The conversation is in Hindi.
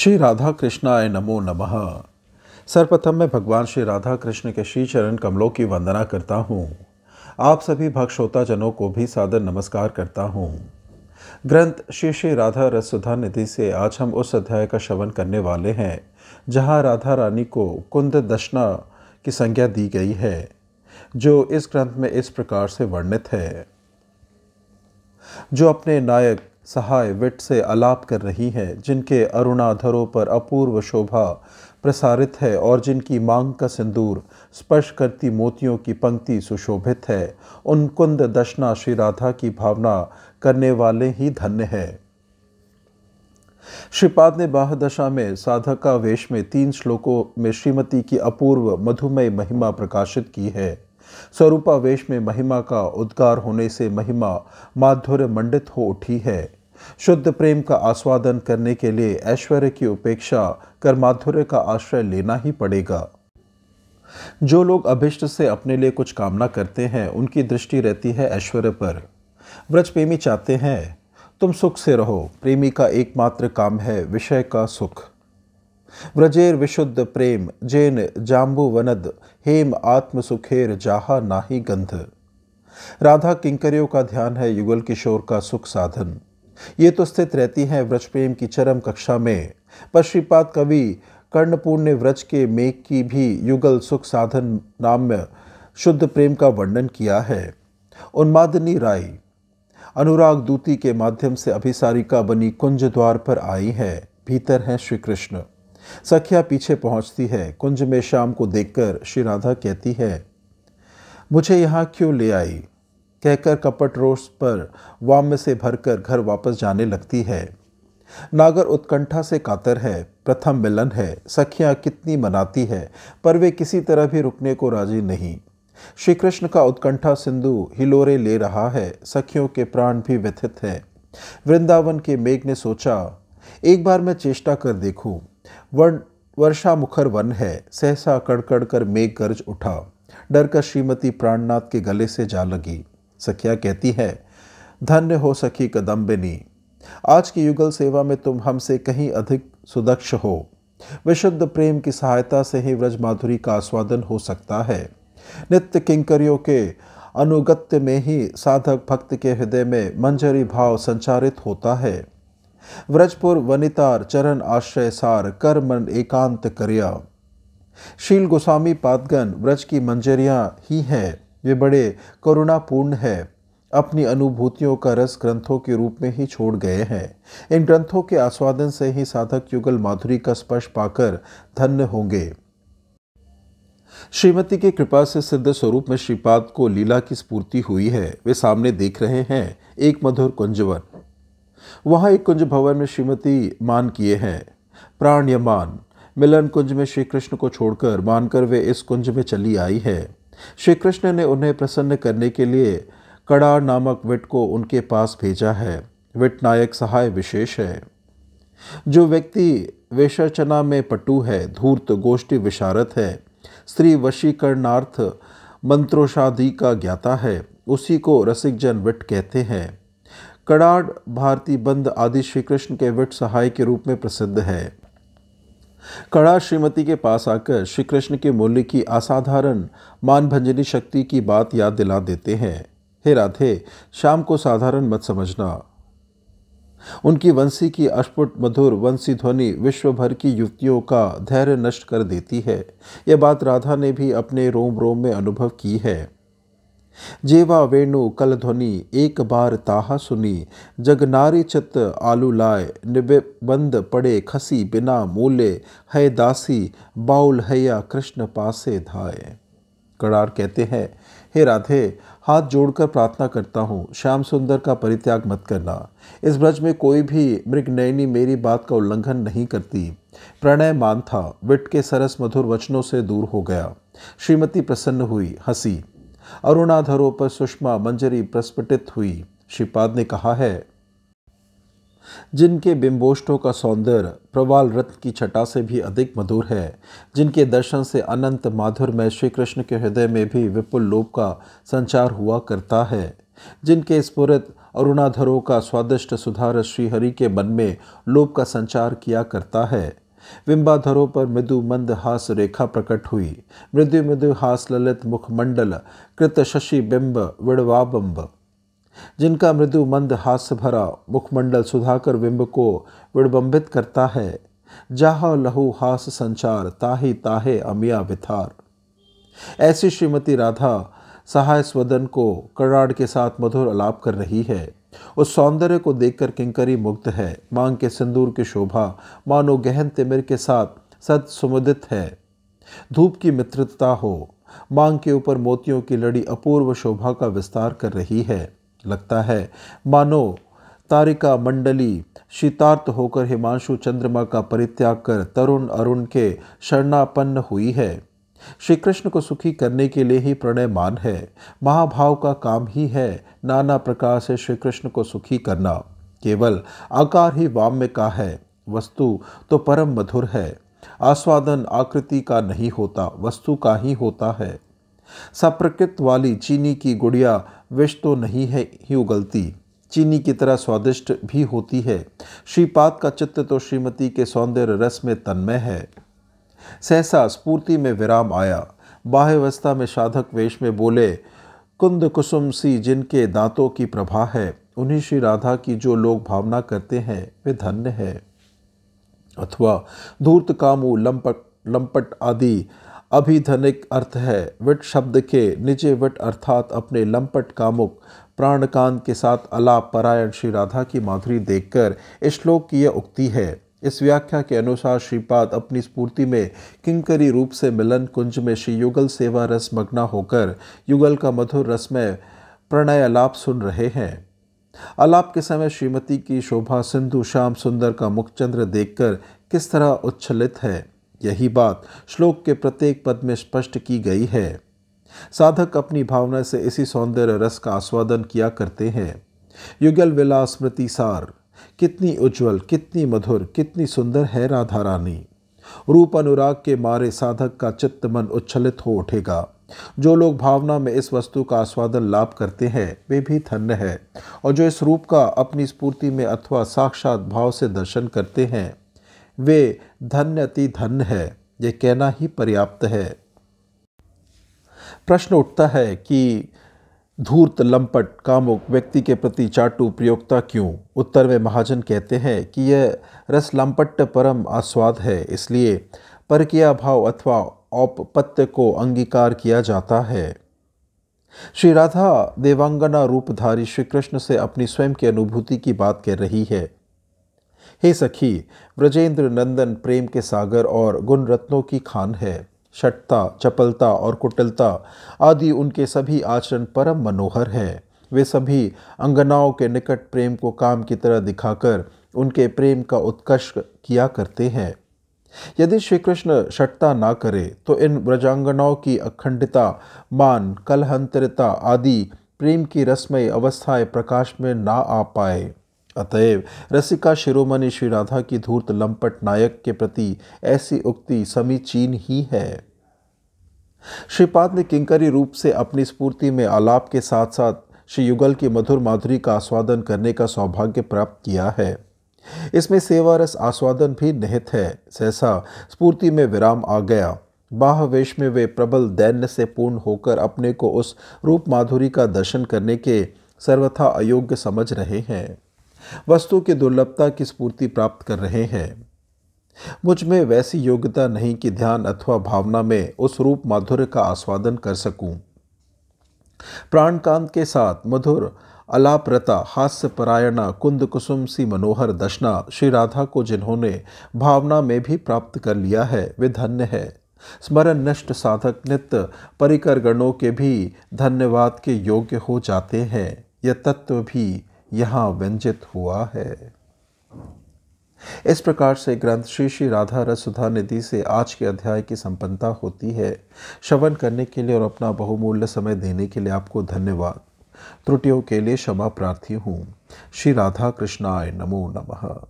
श्री राधा कृष्णाय नमो नमः सर्वप्रथम मैं भगवान श्री राधा कृष्ण के श्री चरण कमलों की वंदना करता हूँ आप सभी भक्शोताजनों को भी सादर नमस्कार करता हूँ ग्रंथ श्री श्री राधा रस सुधा निधि से आज हम उस अध्याय का श्रवण करने वाले हैं जहाँ राधा रानी को कुंद दशना की संज्ञा दी गई है जो इस ग्रंथ में इस प्रकार से वर्णित है जो अपने नायक सहाय विट से अलाप कर रही हैं जिनके अरुणाधरों पर अपूर्व शोभा प्रसारित है और जिनकी मांग का सिंदूर स्पर्श करती मोतियों की पंक्ति सुशोभित है उन कुंद दशना श्री राधा की भावना करने वाले ही धन्य है श्रीपाद ने बाह दशा में का वेश में तीन श्लोकों में श्रीमती की अपूर्व मधुमय महिमा प्रकाशित की है स्वरूपावेश में महिमा का उद्गार होने से महिमा माधुर्य मंडित हो उठी है शुद्ध प्रेम का आस्वादन करने के लिए ऐश्वर्य की उपेक्षा कर माधुर्य का आश्रय लेना ही पड़ेगा जो लोग अभिष्ट से अपने लिए कुछ कामना करते हैं उनकी दृष्टि रहती है ऐश्वर्य पर व्रज प्रेमी चाहते हैं तुम सुख से रहो प्रेमी का एकमात्र काम है विषय का सुख व्रजेर विशुद्ध प्रेम जैन जाम्बू वनद हेम आत्म सुखेर जाहा नाही गंध राधा किंकरियों का ध्यान है युगल किशोर का सुख साधन ये तो स्थित रहती हैं व्रज प्रेम की चरम कक्षा में पर श्रीपाद कवि कर्णपूर्ण ने व्रज के मेघ की भी युगल सुख साधन नाम्य शुद्ध प्रेम का वर्णन किया है उन्मादनी राय अनुराग दूती के माध्यम से अभिसारिका बनी कुंज द्वार पर आई है भीतर हैं श्री कृष्ण सख्या पीछे पहुंचती है कुंज में शाम को देखकर श्री राधा कहती है मुझे यहाँ क्यों ले आई कहकर कपट रोष पर वाम्य से भरकर घर वापस जाने लगती है नागर उत्कंठा से कातर है प्रथम मिलन है सखियाँ कितनी मनाती है पर वे किसी तरह भी रुकने को राजी नहीं श्री कृष्ण का उत्कंठा सिंधु हिलोरे ले रहा है सखियों के प्राण भी व्यथित है वृंदावन के मेघ ने सोचा एक बार मैं चेष्टा कर देखूं वर्ण वर्षा मुखर वन है सहसा कड़कड़ कर मेघ गर्ज उठा डर श्रीमती प्राणनाथ के गले से जा लगी सखिया कहती है धन्य हो सखी कदम्बिनी आज की युगल सेवा में तुम हमसे कहीं अधिक सुदक्ष हो विशुद्ध प्रेम की सहायता से ही व्रज माधुरी का आस्वादन हो सकता है नित्य किंकरियों के अनुगत्य में ही साधक भक्त के हृदय में मंजरी भाव संचारित होता है व्रजपुर वनितार चरण आश्रय सार कर मन एकांत करिया शील गोस्वामी पादगन व्रज की मंजरियाँ ही हैं वे बड़े करुणापूर्ण है अपनी अनुभूतियों का रस ग्रंथों के रूप में ही छोड़ गए हैं इन ग्रंथों के आस्वादन से ही साधक युगल माधुरी का स्पर्श पाकर धन्य होंगे श्रीमती के कृपा से सिद्ध स्वरूप में श्रीपाद को लीला की स्फूर्ति हुई है वे सामने देख रहे हैं एक मधुर कुंजवन वहां एक कुंज भवन में श्रीमती मान किए हैं प्राण यमान मिलन कुंज में श्री कृष्ण को छोड़कर मानकर वे इस कुंज में चली आई है श्री कृष्ण ने उन्हें प्रसन्न करने के लिए कड़ार नामक विट को उनके पास भेजा है विट नायक सहाय विशेष है जो व्यक्ति वेशर्चना में पटु है धूर्त गोष्ठी विशारत है स्त्री वशीकरणार्थ मंत्रोषादि का ज्ञाता है उसी को रसिक जन विट कहते हैं कड़ाड भारती बंद आदि श्री कृष्ण के विट सहाय के रूप में प्रसिद्ध है कड़ा श्रीमती के पास आकर श्री कृष्ण के मूल्य की असाधारण मानभंजनी शक्ति की बात याद दिला देते हैं हे राधे शाम को साधारण मत समझना उनकी वंशी की अष्पुट मधुर वंशी ध्वनि विश्व भर की युवतियों का धैर्य नष्ट कर देती है यह बात राधा ने भी अपने रोम रोम में अनुभव की है जेवा वेणु कल ध्वनि एक बार ताहा सुनी जग नारी चित आलू लाए निबंध पड़े खसी बिना मूले है दासी बाउल या कृष्ण पासे धाए कड़ार कहते हैं हे राधे हाथ जोड़कर प्रार्थना करता हूँ श्याम सुंदर का परित्याग मत करना इस ब्रज में कोई भी मृगनयनी मेरी बात का उल्लंघन नहीं करती प्रणय मान था विट के सरस मधुर वचनों से दूर हो गया श्रीमती प्रसन्न हुई हंसी अरुणाधरों पर सुषमा मंजरी प्रस्फुटित हुई श्रीपाद ने कहा है जिनके बिंबोष्टों का सौंदर्य प्रवाल रत्न की छटा से भी अधिक मधुर है जिनके दर्शन से अनंत माधुर में श्री कृष्ण के हृदय में भी विपुल लोप का संचार हुआ करता है जिनके स्फुरित अरुणाधरों का स्वादिष्ट सुधार श्रीहरि के मन में लोप का संचार किया करता है बिंबाधरों पर मृदु मंद हास रेखा प्रकट हुई मृदु मृदु हास ललित मुखमंडल कृत शशि बिंब विड़वाबंब जिनका मृदु मंद हास भरा मुखमंडल सुधाकर बिंब को विड़बंबित करता है जाह लहु हास संचार ताही ताहे अमिया विथार ऐसी श्रीमती राधा सहाय स्वदन को कराड़ के साथ मधुर आलाप कर रही है उस सौंदर्य को देखकर किंकरी मुक्त है मांग के सिंदूर की शोभा मानो गहन तिमिर के साथ सत सुमुदित है धूप की मित्रता हो मांग के ऊपर मोतियों की लड़ी अपूर्व शोभा का विस्तार कर रही है लगता है मानो तारिका मंडली शीतार्त होकर हिमांशु चंद्रमा का परित्याग कर तरुण अरुण के शरणापन्न हुई है श्री कृष्ण को सुखी करने के लिए ही प्रणय मान है महाभाव का काम ही है नाना प्रकार से श्री कृष्ण को सुखी करना केवल आकार ही वाम्य का है वस्तु तो परम मधुर है आस्वादन आकृति का नहीं होता वस्तु का ही होता है सप्रकृत वाली चीनी की गुड़िया विष तो नहीं है ही उगलती चीनी की तरह स्वादिष्ट भी होती है श्रीपाद का चित्त तो श्रीमती के सौंदर्य रस में तन्मय है सहसा स्पूर्ति में विराम आया बाह्यवस्था में साधक वेश में बोले कुंद कुसुम सी जिनके दांतों की प्रभा है उन्हीं श्री राधा की जो लोग भावना करते हैं वे धन्य है अथवा धूर्त कामु लंपट लंपट आदि अभिधनिक अर्थ है विट शब्द के निजे विट अर्थात अपने लंपट कामुक प्राणकांत के साथ अलाप परायण श्री राधा की माधुरी देखकर इस श्लोक की यह उक्ति है इस व्याख्या के अनुसार श्रीपाद अपनी स्फूर्ति में किंकरी रूप से मिलन कुंज में श्री युगल सेवा रस मग्ना होकर युगल का मधुर रसमय प्रणय अलाप सुन रहे हैं अलाप के समय श्रीमती की शोभा सिंधु श्याम सुंदर का मुखचंद्र देखकर किस तरह उच्छलित है यही बात श्लोक के प्रत्येक पद में स्पष्ट की गई है साधक अपनी भावना से इसी सौंदर्य रस का आस्वादन किया करते हैं युगल विलास सार कितनी उज्जवल कितनी मधुर कितनी सुंदर है राधा रानी रूप अनुराग के मारे साधक का चित्त मन उच्छलित हो उठेगा जो लोग भावना में इस वस्तु का आस्वादन लाभ करते हैं वे भी धन्य है और जो इस रूप का अपनी स्फूर्ति में अथवा साक्षात भाव से दर्शन करते हैं वे धन्य अति धन्य है यह कहना ही पर्याप्त है प्रश्न उठता है कि धूर्त लंपट कामुक व्यक्ति के प्रति चाटु प्रयोगता क्यों उत्तर में महाजन कहते हैं कि यह रस लंपट परम आस्वाद है इसलिए परकिया भाव अथवा औपत्य को अंगीकार किया जाता है श्री राधा देवांगना रूपधारी श्री कृष्ण से अपनी स्वयं की अनुभूति की बात कह रही है हे सखी ब्रजेंद्र नंदन प्रेम के सागर और गुण रत्नों की खान है शटता चपलता और कुटिलता आदि उनके सभी आचरण परम मनोहर हैं वे सभी अंगनाओं के निकट प्रेम को काम की तरह दिखाकर उनके प्रेम का उत्कर्ष किया करते हैं यदि श्री कृष्ण शटता ना करे तो इन व्रजांगनाओं की अखंडता मान कलहंतरता आदि प्रेम की रसमय अवस्थाएं प्रकाश में ना आ पाए अतएव रसिका शिरोमणि श्री राधा की धूर्त लंपट नायक के प्रति ऐसी उक्ति समीचीन ही है श्रीपाद ने किंकरी रूप से अपनी स्फूर्ति में आलाप के साथ साथ श्री युगल की मधुर माधुरी का आस्वादन करने का सौभाग्य प्राप्त किया है इसमें सेवा रस आस्वादन भी निहित है सहसा स्फूर्ति में विराम आ गया बाह वेश में वे प्रबल दैन्य से पूर्ण होकर अपने को उस रूप माधुरी का दर्शन करने के सर्वथा अयोग्य समझ रहे हैं वस्तु की दुर्लभता की स्फूर्ति प्राप्त कर रहे हैं मुझ में वैसी योग्यता नहीं कि ध्यान अथवा भावना में उस रूप माधुर्य का आस्वादन कर सकूं। प्राणकांत के साथ मधुर अलाप्रता हास्य परायणा कुंद कुसुम सी मनोहर दशना श्री राधा को जिन्होंने भावना में भी प्राप्त कर लिया है वे धन्य है स्मरण नष्ट साधक नित्य परिकर गणों के भी धन्यवाद के योग्य हो जाते हैं यह तत्व भी यहां व्यंजित हुआ है इस प्रकार से ग्रंथ श्री श्री राधा रस सुधा निधि से आज के अध्याय की संपन्नता होती है श्रवण करने के लिए और अपना बहुमूल्य समय देने के लिए आपको धन्यवाद त्रुटियों के लिए क्षमा प्रार्थी हूँ श्री राधा कृष्णाय नमो नमः